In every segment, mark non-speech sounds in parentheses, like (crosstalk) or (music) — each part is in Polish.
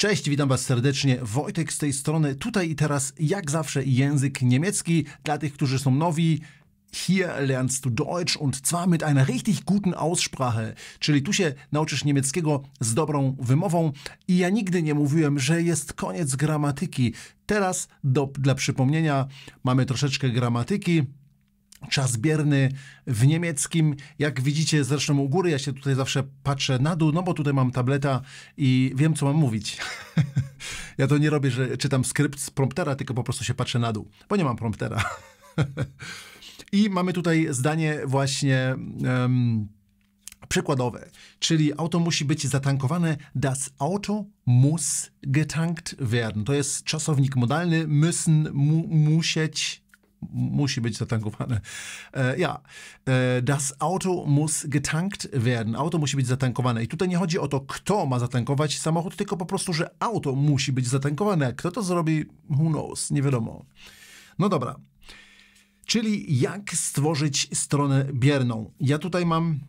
Cześć, witam Was serdecznie. Wojtek z tej strony. Tutaj i teraz, jak zawsze, język niemiecki. Dla tych, którzy są nowi, hier lernst du Deutsch und zwar mit einer richtig guten Aussprache. Czyli tu się nauczysz niemieckiego z dobrą wymową. I ja nigdy nie mówiłem, że jest koniec gramatyki. Teraz, do, dla przypomnienia, mamy troszeczkę gramatyki czas bierny w niemieckim. Jak widzicie zresztą u góry, ja się tutaj zawsze patrzę na dół, no bo tutaj mam tableta i wiem, co mam mówić. (laughs) ja to nie robię, że czytam skrypt z promptera, tylko po prostu się patrzę na dół, bo nie mam promptera. (laughs) I mamy tutaj zdanie właśnie... Um, przykładowe, czyli auto musi być zatankowane, das Auto muss getankt werden. To jest czasownik modalny, müssen, mu, musieć, musi być zatankowane. E, ja, e, das Auto muss getankt werden. Auto musi być zatankowane. I tutaj nie chodzi o to, kto ma zatankować samochód, tylko po prostu, że auto musi być zatankowane. kto to zrobi, who knows, nie wiadomo. No dobra. Czyli jak stworzyć stronę bierną? Ja tutaj mam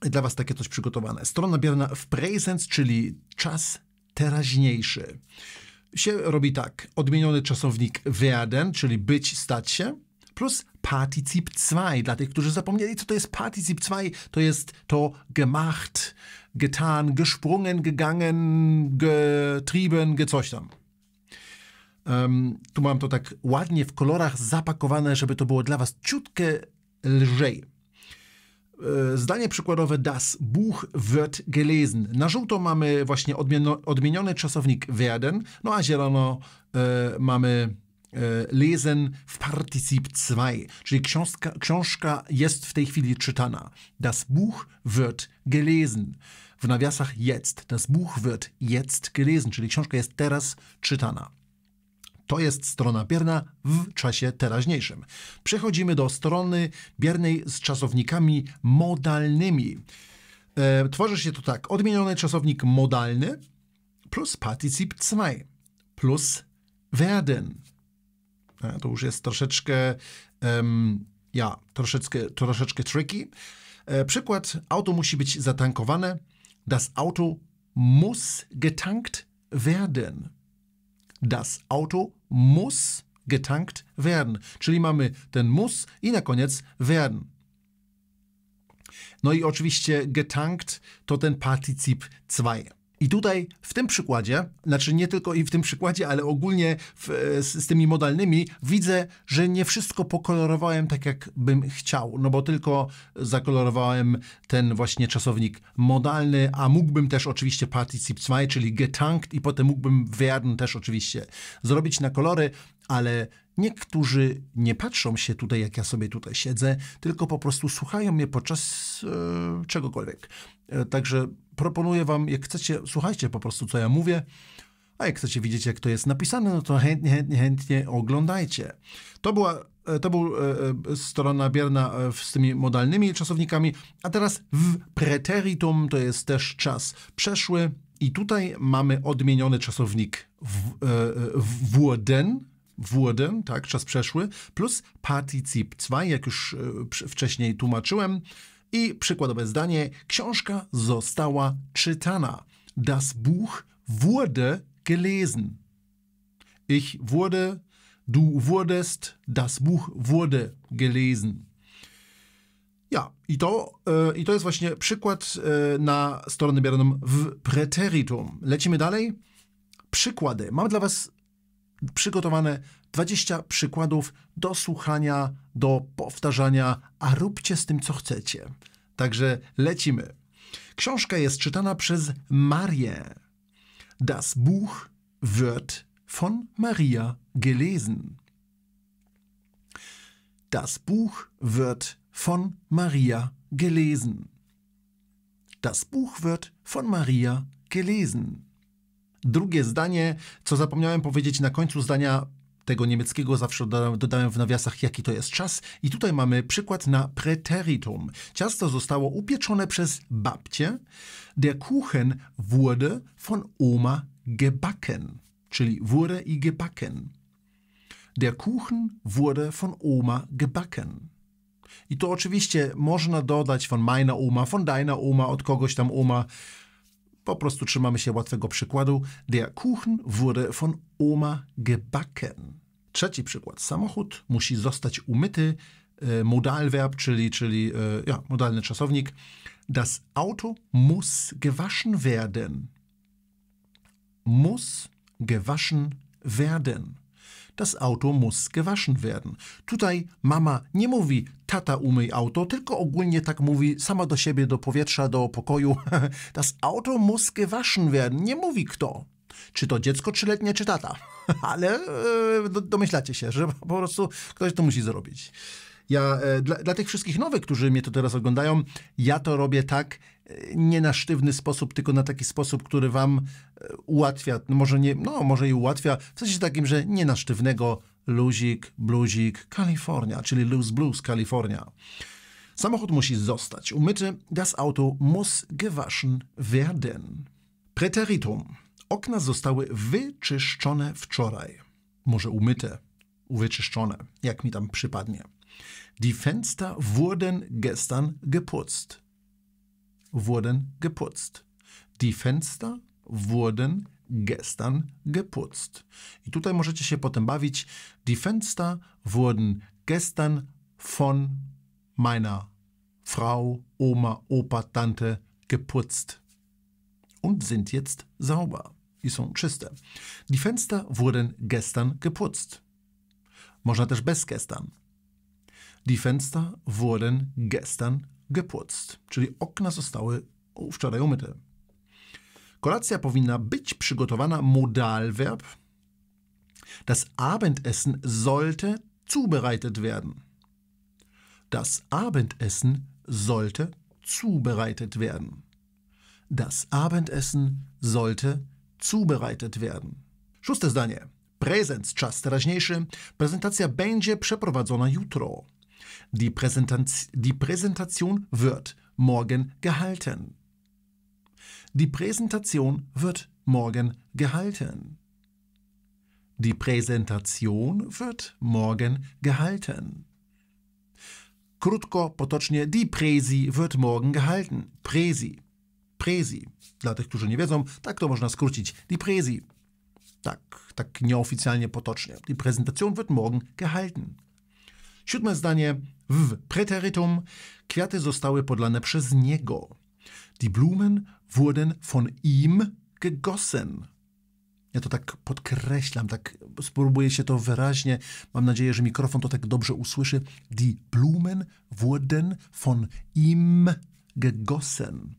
dla Was takie coś przygotowane. Strona bierna w present, czyli czas teraźniejszy się robi tak. Odmieniony czasownik werden, czyli być, stać się, plus particip 2. Dla tych, którzy zapomnieli, co to jest particip 2, to jest to gemacht, getan, gesprungen, gegangen, getrieben, ge coś tam. Um, tu mam to tak ładnie w kolorach zapakowane, żeby to było dla Was ciutkę lżej. E, zdanie przykładowe das Buch wird gelesen. Na żółto mamy właśnie odmieniony czasownik werden, no a zielono e, mamy e, lesen w particip 2, czyli książka, książka jest w tej chwili czytana. Das Buch wird gelesen. W nawiasach jetzt. Das Buch wird jetzt gelesen, czyli książka jest teraz czytana. To jest strona bierna w czasie teraźniejszym. Przechodzimy do strony biernej z czasownikami modalnymi. E, tworzy się to tak. Odmieniony czasownik modalny plus particip 2 plus werden. E, to już jest troszeczkę, um, ja, troszeczkę, troszeczkę tricky. E, przykład. Auto musi być zatankowane. Das Auto muss getankt werden. Das Auto muss getankt werden. Czyli mamy ten muss i na koniec werden. No i oczywiście getankt to ten particip 2. I tutaj w tym przykładzie, znaczy nie tylko i w tym przykładzie, ale ogólnie w, e, z, z, tymi modalnymi, widzę, że nie wszystko pokolorowałem tak, jak bym chciał, no bo tylko zakolorowałem ten właśnie czasownik modalny, a mógłbym też oczywiście particip 2, czyli getankt i potem mógłbym werden też oczywiście zrobić na kolory, ale niektórzy nie patrzą się tutaj, jak ja sobie tutaj siedzę, tylko po prostu słuchają mnie podczas bez czegokolwiek. E, także proponuję wam, jak chcecie, słuchajcie po prostu, co ja mówię, a jak chcecie widzieć, jak to jest napisane, no to chętnie, chętnie, chętnie oglądajcie. To była e, to był e, strona bierna z tymi modalnymi czasownikami, a teraz w preteritum to jest też czas przeszły i tutaj mamy odmieniony czasownik wurden, wurden, tak, czas przeszły, plus particip 2, jak już wcześniej tłumaczyłem, i przykładowe zdanie: Książka została czytana. Das Buch wurde gelesen. Ich wurde, du wurdest, das Buch wurde gelesen. Ja, i to, e, i to jest właśnie przykład e, na stronę bieraną w preteritum. Lecimy dalej. Przykłady. Mam dla Was przygotowane 20 przykładów do słuchania, do powtarzania, a róbcie z tym, co chcecie. Także lecimy. Książka jest czytana przez Marię. Das Buch wird von Maria gelesen. Das Buch wird von Maria gelesen. Das Buch wird von Maria gelesen. Drugie zdanie, co zapomniałem powiedzieć na końcu zdania tego niemieckiego zawsze dodałem, dodałem, w nawiasach, jaki to jest czas. I tutaj mamy przykład na preteritum. Ciasto zostało upieczone przez babcię. Der Kuchen wurde von Oma gebacken. Czyli wurde i gebacken. Der Kuchen wurde von Oma gebacken. I to oczywiście można dodać von meiner Oma, von deiner Oma, od kogoś tam Oma po prostu trzymamy się łatwego przykładu. Der Kuchen wurde von Oma gebacken. Trzeci przykład. Samochód musi zostać umyty. E, Modalverb, czyli, czyli e, ja, modalny czasownik. Das Auto muss gewaschen werden. Muss gewaschen werden das auto muss gewaschen werden. Tutaj mama nie mówi tata umyj auto, tylko ogólnie tak mówi sama do siebie, do powietrza, do pokoju. (laughs) das auto muss gewaschen werden. Nie mówi kto. Czy to dziecko trzyletnie, czy tata. (laughs) Ale e, domyślacie się, że po prostu ktoś to musi zrobić. Ja, e, dla, dla tych wszystkich nowych, którzy mnie to teraz oglądają, ja to robię tak, e, nie na sztywny sposób, tylko na taki sposób, który wam e, ułatwia, no może nie, no może i ułatwia, w sensie takim, że nie na sztywnego, luzik, bluzik, Kalifornia, czyli loose blues, Kalifornia. Samochód musi zostać umyty, das Auto muss gewaschen werden. Präteritum. Okna zostały wyczyszczone wczoraj. Może umyte, wyczyszczone, jak mi tam przypadnie. Die Fenster wurden gestern geputzt. Wurden geputzt. Die Fenster wurden gestern geputzt. I tutaj możecie się potem bawić. Die Fenster wurden gestern von meiner Frau, Oma, Opa, Tante geputzt und sind jetzt sauber. I są czyste. Die Fenster wurden gestern geputzt. Można też bez gestern. Die Fenster wurden gestern geputzt, czyli okna zostały wczoraj umyte. Kolacja powinna być przygotowana, Modalverb. Das Abendessen sollte zubereitet werden. Das Abendessen sollte zubereitet werden. Das Abendessen sollte zubereitet werden. Szóste zdanie. Präsenz, czas teraźniejszy. Prezentacja będzie przeprowadzona jutro. Die, Präsentanz die Präsentation wird morgen gehalten. Die Präsentation wird morgen gehalten. Die Präsentation wird morgen gehalten. Krótko, potocznie, die Präsi wird morgen gehalten. Presi. Presi. Dla tych, którzy nie wiedzą, tak to można skrócić. Die Präsi. Tak, tak nieoficjalnie, potocznie. Die Präsentation wird morgen gehalten. Siódme zdanie. W preteritum kwiaty zostały podlane przez niego. Die Blumen wurden von ihm gegossen. Ja to tak podkreślam, tak spróbuję się to wyraźnie. Mam nadzieję, że mikrofon to tak dobrze usłyszy. Die Blumen wurden von ihm gegossen.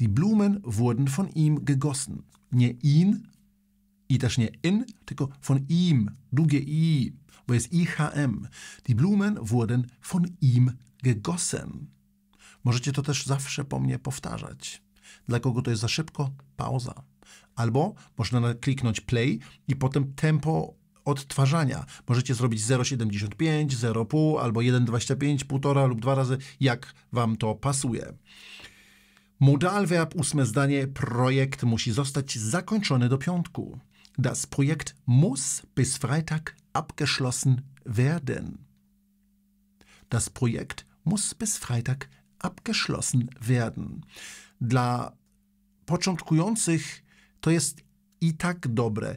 Die Blumen wurden von ihm gegossen. Nie ihn, i też nie in, tylko von ihm, długie i, bo jest IHM. Die Blumen wurden von ihm gegossen. Możecie to też zawsze po mnie powtarzać. Dla kogo to jest za szybko? Pauza. Albo można kliknąć play i potem tempo odtwarzania. Możecie zrobić 0,75, 0,5 albo 1,25, 1,5 lub dwa razy, jak Wam to pasuje. Modalverb, ósme zdanie, projekt musi zostać zakończony do piątku. Das Projekt muss bis Freitag abgeschlossen werden. Das Projekt muss bis Freitag abgeschlossen werden. Dla początkujących to jest i tak dobre.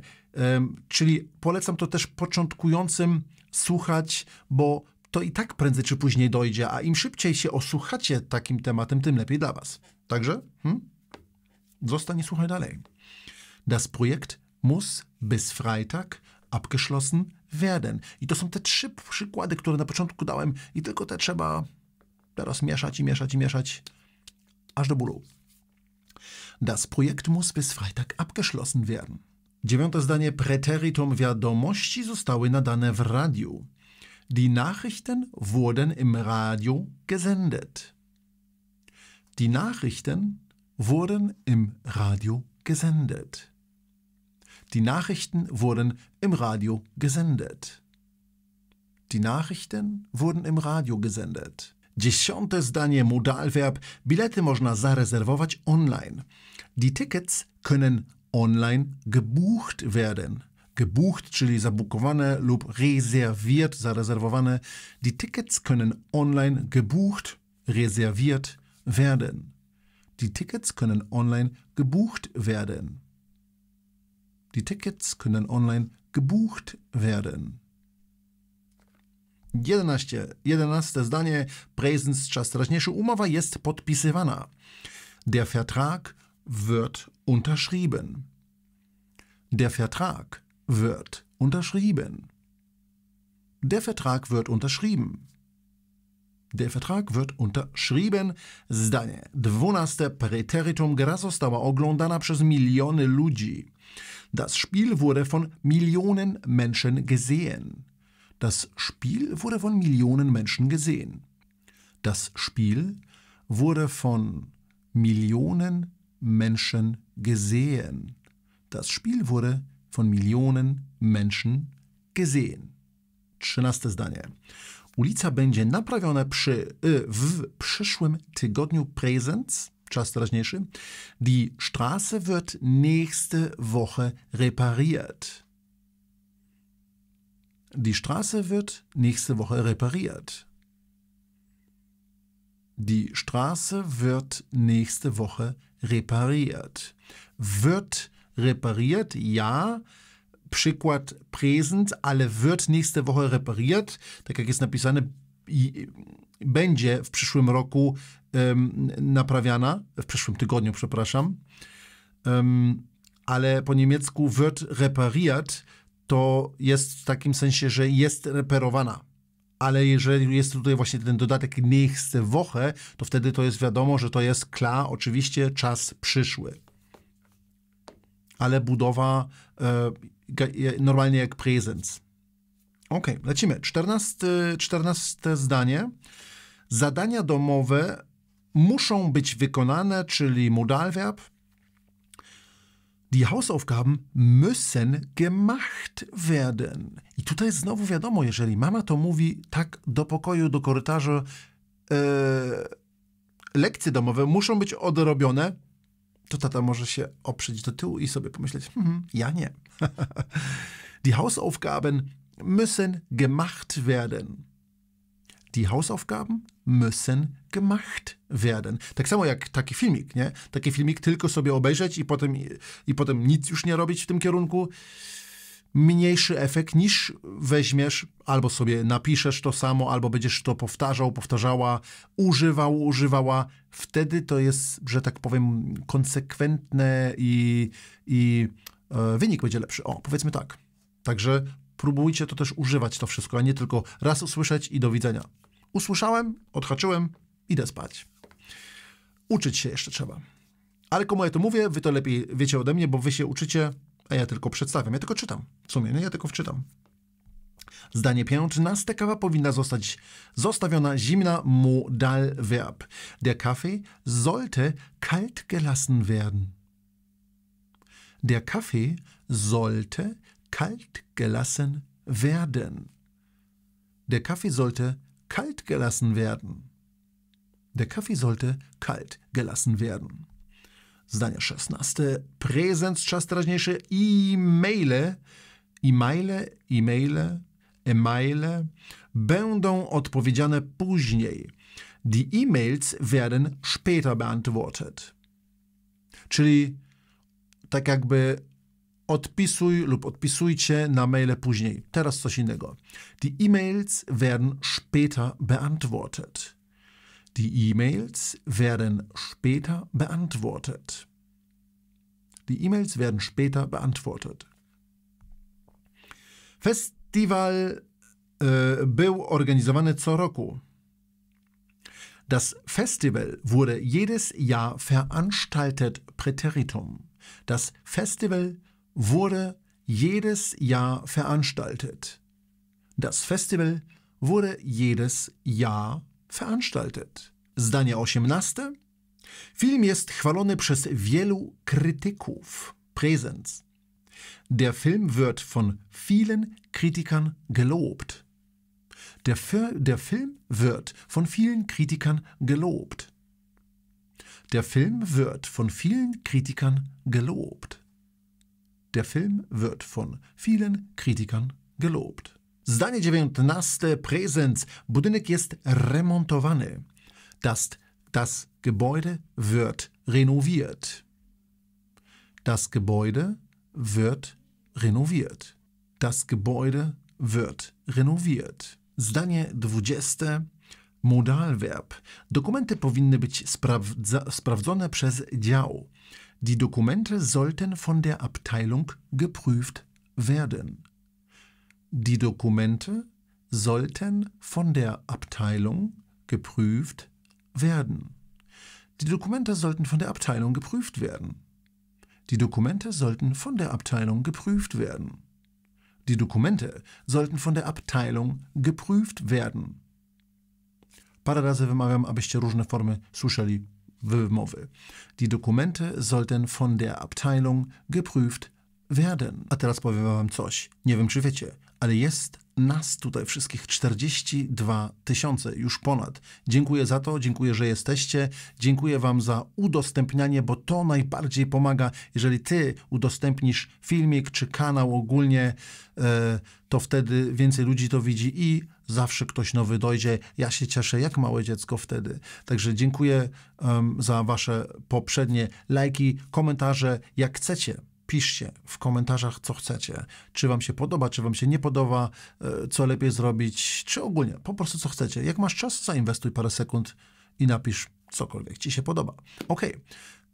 Czyli polecam to też początkującym słuchać, bo to i tak prędzej czy później dojdzie, a im szybciej się osłuchacie takim tematem, tym lepiej dla Was. Także hmm? zostań i słuchaj dalej. Das Projekt muss bis Freitag abgeschlossen werden. I to są te trzy przykłady, które na początku dałem i tylko te trzeba teraz mieszać i mieszać i mieszać aż do bólu. Das Projekt muss bis Freitag abgeschlossen werden. Dziewiąte zdanie preteritum wiadomości zostały nadane w radiu. Die Nachrichten wurden im Radio gesendet. Die Nachrichten wurden im Radio gesendet. Die Nachrichten wurden im Radio gesendet. Die Nachrichten wurden im Radio gesendet. Dziesiąte zdanie Modalverb. Bilety można zarezerwować online. Die Tickets können online gebucht werden. Gebucht, czyli zabukowane lub reserviert, zarezerwowane. Die Tickets können online gebucht, reserviert werden. Die Tickets können online gebucht werden. Die Tickets können online gebucht werden. 11. 11 zdanie Präsens strażniejszy. Umowa jest podpisywana. Der Vertrag wird unterschrieben. Der Vertrag wird unterschrieben. Der Vertrag wird unterschrieben. Der Vertrag wird unterschrieben. Zdanie. 12. Präteritum gra została oglądana przez miliony ludzi. Das Spiel wurde von Millionen Menschen gesehen. Das Spiel wurde von Millionen Menschen gesehen. Das Spiel wurde von Millionen Menschen gesehen. Das Spiel wurde von Millionen Menschen gesehen. 13 zdanie. Ulica będzie naprawiona przy, w przyszłym tygodniu Presents czas teraźniejszy. Die Straße wird nächste Woche repariert. Die Straße wird nächste Woche repariert. Die Straße wird nächste Woche repariert. Wird repariert, ja. Przykład Präsent, ale wird nächste Woche repariert. Tak jak jest napisane, będzie w przyszłym roku naprawiana, w przyszłym tygodniu, przepraszam. Ale po niemiecku wird repariert to jest w takim sensie, że jest reperowana. Ale jeżeli jest tutaj właśnie ten dodatek nächste Woche, to wtedy to jest wiadomo, że to jest kla, oczywiście czas przyszły. Ale budowa e, normalnie jak presens. Ok, lecimy. Czternaste, czternaste zdanie. Zadania domowe muszą być wykonane, czyli Modalverb. Die Hausaufgaben müssen gemacht werden. I tutaj znowu wiadomo, jeżeli mama to mówi tak do pokoju, do korytarza, e, lekcje domowe muszą być odrobione, to tata może się oprzeć do tyłu i sobie pomyśleć, hm, ja nie. (laughs) Die Hausaufgaben müssen gemacht werden. Die Hausaufgaben müssen gemacht werden. Tak samo jak taki filmik, nie? Taki filmik tylko sobie obejrzeć i potem, i potem nic już nie robić w tym kierunku. Mniejszy efekt niż weźmiesz albo sobie napiszesz to samo, albo będziesz to powtarzał, powtarzała, używał, używała. Wtedy to jest, że tak powiem, konsekwentne i, i e, wynik będzie lepszy. O, powiedzmy tak. Także próbujcie to też używać, to wszystko, a nie tylko raz usłyszeć i do widzenia. Usłyszałem, odhaczyłem, idę spać. Uczyć się jeszcze trzeba. Ale komu ja to mówię, wy to lepiej wiecie ode mnie, bo wy się uczycie, a ja tylko przedstawiam. Ja tylko czytam. W sumie, nie? ja tylko wczytam. Zdanie 15. Kawa powinna zostać zostawiona zimna modal verb. Der Kaffee sollte kalt gelassen werden. Der Kaffee sollte kalt gelassen werden. Der Kaffee sollte kalt gelassen werden. Der Kaffee sollte kalt gelassen werden. Zdanie szesnaste. Präsenz z czas teraźniejszy. E-maile, e-maile, e-maile, e-maile będą odpowiedziane później. Die E-Mails werden später beantwortet. Czyli tak jakby Odpisuj lub odpisujcie na maile później. Teraz coś innego. Die E-Mails werden später beantwortet. Die E-Mails werden später beantwortet. Die E-Mails werden später beantwortet. Festival y, e, był organizowany co roku. Das Festival wurde jedes Jahr veranstaltet, Präteritum. Das Festival wurde jedes Jahr veranstaltet. Das Festival wurde jedes Jahr veranstaltet. Zdanie 18. Film jest chwalony przez wielu krytyków. Präsens. Der Film wird von vielen Kritikern gelobt. Der, der, Film wird von vielen Kritikern gelobt. Der Film wird von vielen Kritikern gelobt. Der Film wird von vielen Kritikern gelobt. Zdanie dziewiętnaste, Präsenz. Budynek jest remontowany. Das, das Gebäude wird renoviert. Das Gebäude wird renoviert. Das Gebäude wird renoviert. Zdanie dwudzieste. Modalverb. Dokumente powinny być sprawdza, sprawdzone przez dział. Die Dokumente sollten von der Abteilung geprüft werden. Die Dokumente sollten von der Abteilung geprüft werden. Die Dokumente sollten von der Abteilung geprüft werden. Die Dokumente sollten von der Abteilung geprüft werden. Die Dokumente sollten von der Abteilung geprüft werden. Parę razy wymawiam, abyście różne formy słyszeli Wömowe. Die Dokumente sollten von der Abteilung geprüft werden. A teraz powiem wam coś. Nie wiem, czy wiecie, ale jest nas tutaj wszystkich 42 tysiące, już ponad. Dziękuję za to, dziękuję, że jesteście, dziękuję Wam za udostępnianie, bo to najbardziej pomaga. Jeżeli Ty udostępnisz filmik czy kanał ogólnie, e, to wtedy więcej ludzi to widzi i zawsze ktoś nowy dojdzie. Ja się cieszę jak małe dziecko wtedy. Także dziękuję um, za Wasze poprzednie lajki, komentarze. Jak chcecie, piszcie w komentarzach, co chcecie. Czy wam się podoba, czy wam się nie podoba, e, co lepiej zrobić, czy ogólnie, po prostu co chcecie. Jak masz czas, zainwestuj parę sekund i napisz cokolwiek ci się podoba. Ok,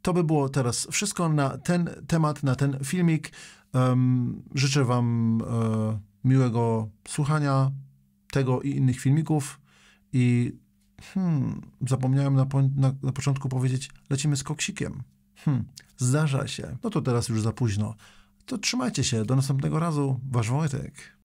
to by było teraz wszystko na ten temat, na ten filmik. Um, życzę wam e, miłego słuchania tego i innych filmików i hmm, zapomniałem na, po, na, na początku powiedzieć, lecimy z koksikiem hmm, zdarza się, no to teraz już za późno, to trzymajcie się, do następnego razu, wasz Wojtek.